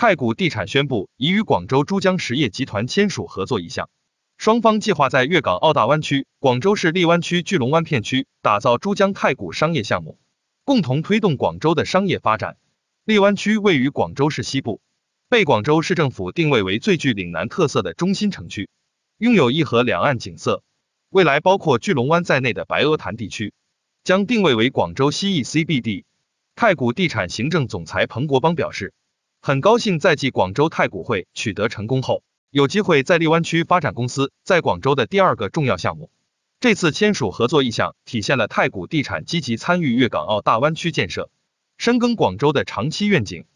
太古地产宣布已与广州珠江实业集团签署合作意向，双方计划在粤港澳大湾区、广州市荔湾区巨龙湾片区打造珠江太古商业项目，共同推动广州的商业发展。荔湾区位于广州市西部，被广州市政府定位为最具岭南特色的中心城区，拥有一河两岸景色。未来包括巨龙湾在内的白鹅潭地区将定位为广州西翼 CBD。太古地产行政总裁彭国邦表示。很高兴在继广州太古汇取得成功后，有机会在荔湾区发展公司在广州的第二个重要项目。这次签署合作意向，体现了太古地产积极参与粤港澳大湾区建设、深耕广州的长期愿景。